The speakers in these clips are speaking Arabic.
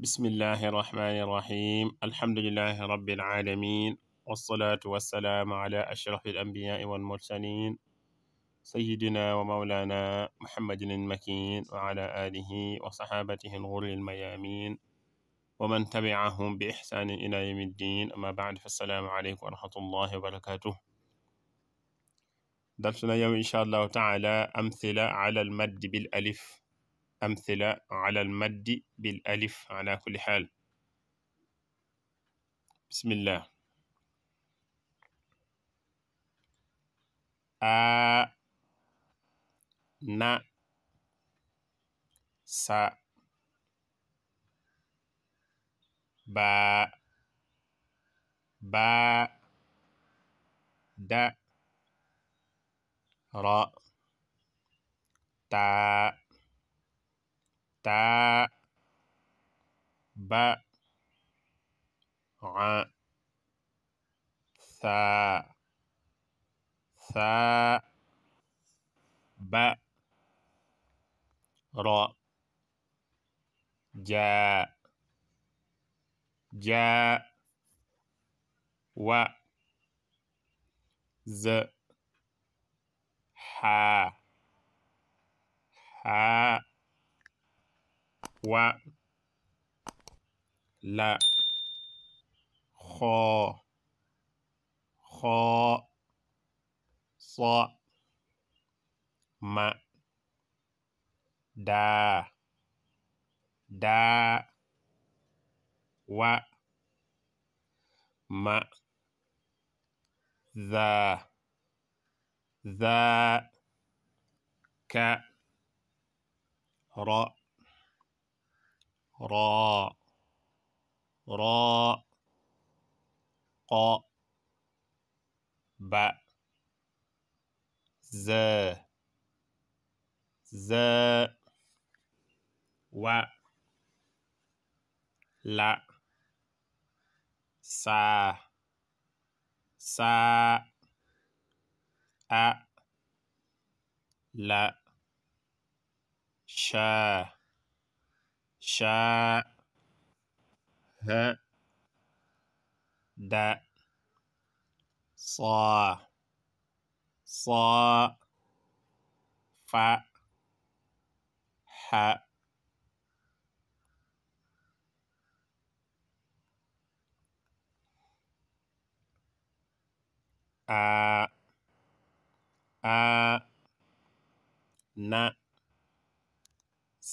بسم الله الرحمن الرحيم الحمد لله رب العالمين والصلاة والسلام على أشرف الأنبياء والمرسلين سيدنا ومولانا محمد المكين وعلى آله وصحابته الغر الميامين ومن تبعهم بإحسان إلى يوم الدين أما بعد فالسلام عليكم ورحمة الله وبركاته درسنا اليوم إن شاء الله تعالى أمثلة على المد بالألف أمثلة على المد بالألف على كل حال بسم الله آ ن س ب ب د ر تا تاء باء ثا ثاء ثاء باء جا جاء و ز ح ح و لا خا خا ص م د د و م ذا ذا ك ر را را ق ب ز ز و ل س س ا ل ش شاء د صا ص ف ح a آ na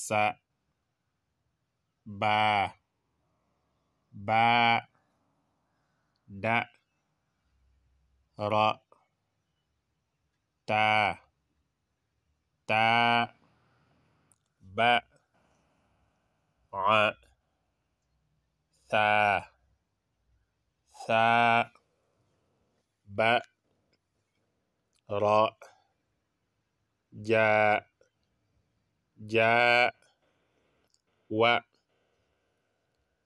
sa ba ba da ra ta ta ba ra tha sa ba ra ja ja wa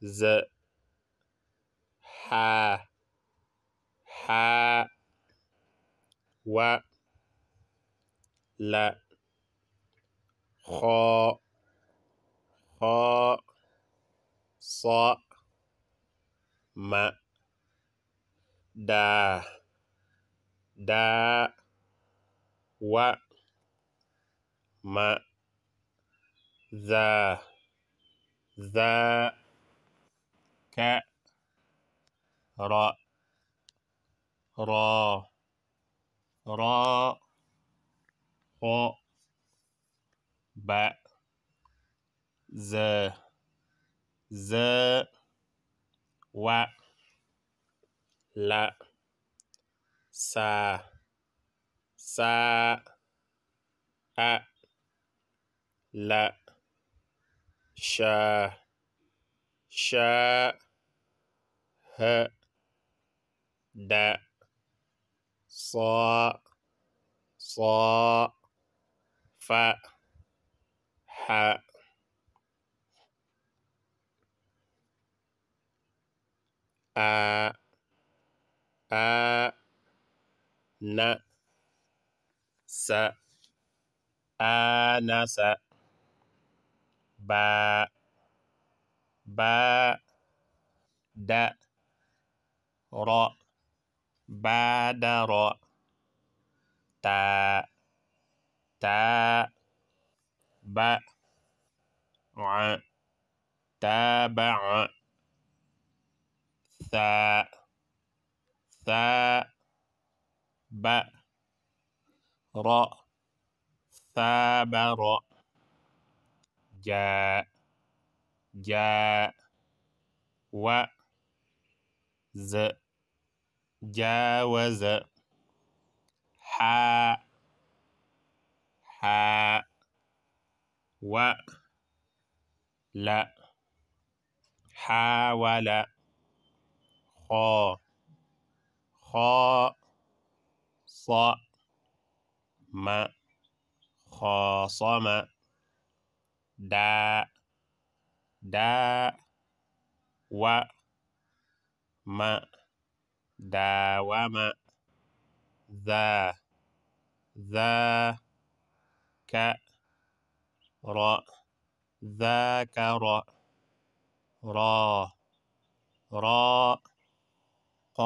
ز ح ح و ل خ خ ص م د د و م ذا ذا را را را ق ب ز ز و ل س س أ ل ش ش ಹ ಡ ಸ ಸ ಫ ಹ ಅ ಅ ನ ಸ آنس با با د را بعد را تا تا ب ع تابع ثا ثا ب را ثابر جاء جاء و ز جاوز حا حا و لا حاول خا خا ص ما خاصم دا دا و ما داوم ذا ذاك را ذاكر را را ق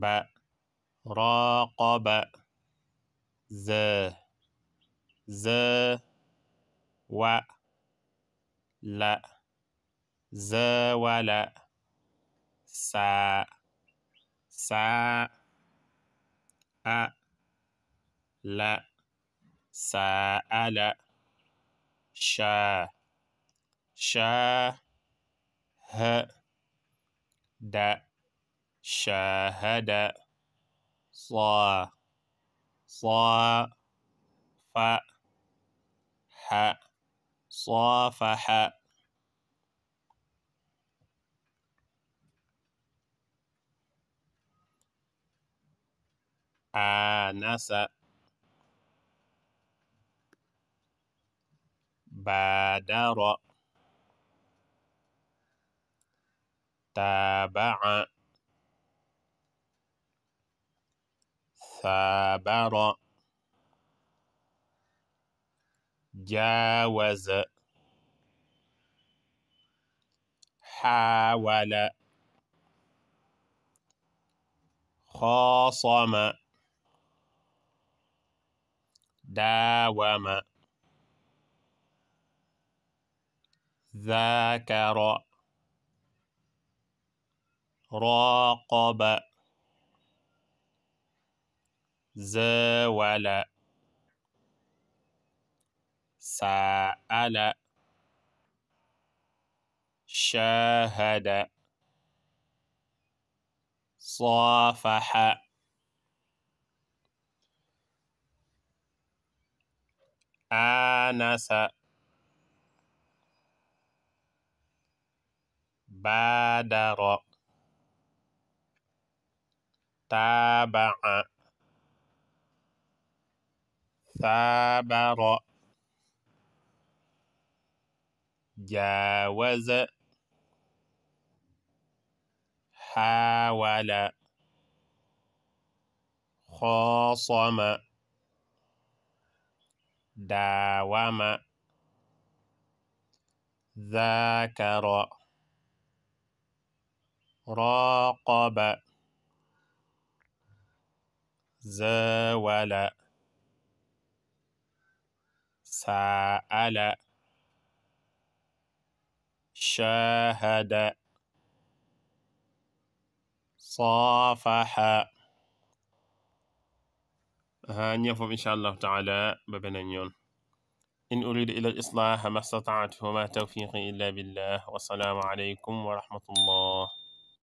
ب راقب ز ز و ل ز ولا سا سا أ لا سا سأل شا شا ه د شاهد صا صا ف ح صافح آنس بادر تابع ثابر جاوز حاول خاصم داوم ذاكر راقب زاول سأل شاهد صافح آنس بادر تابع ثابر جاوز حاول خاصم داوم ذاكر راقب زاول سأل شاهد صافح ها نيفوف إن شاء الله تعالى ببنا نيون إن أريد إلى الإصلاح ما استطعت وما توفيقي إلا بالله والسلام عليكم ورحمة الله